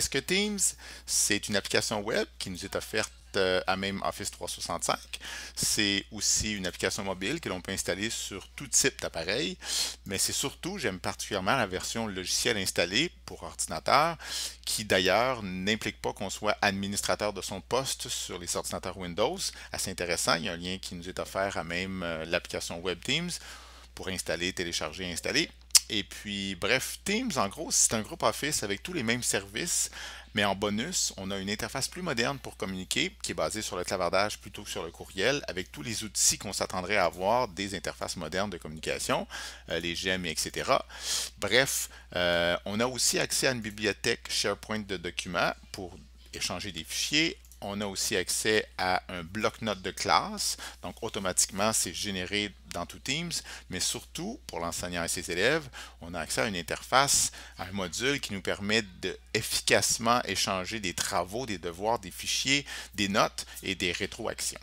que Teams, c'est une application web qui nous est offerte euh, à même Office 365. C'est aussi une application mobile que l'on peut installer sur tout type d'appareil, mais c'est surtout, j'aime particulièrement la version logicielle installée pour ordinateur, qui d'ailleurs n'implique pas qu'on soit administrateur de son poste sur les ordinateurs Windows. Assez intéressant, il y a un lien qui nous est offert à même euh, l'application Web Teams pour installer, télécharger, installer. Et puis, bref, Teams, en gros, c'est un groupe Office avec tous les mêmes services, mais en bonus, on a une interface plus moderne pour communiquer, qui est basée sur le clavardage plutôt que sur le courriel, avec tous les outils qu'on s'attendrait à avoir des interfaces modernes de communication, euh, les GEM, etc. Bref, euh, on a aussi accès à une bibliothèque SharePoint de documents pour échanger des fichiers, on a aussi accès à un bloc-notes de classe. Donc, automatiquement, c'est généré dans tout Teams, mais surtout, pour l'enseignant et ses élèves, on a accès à une interface, à un module qui nous permet d'efficacement échanger des travaux, des devoirs, des fichiers, des notes et des rétroactions.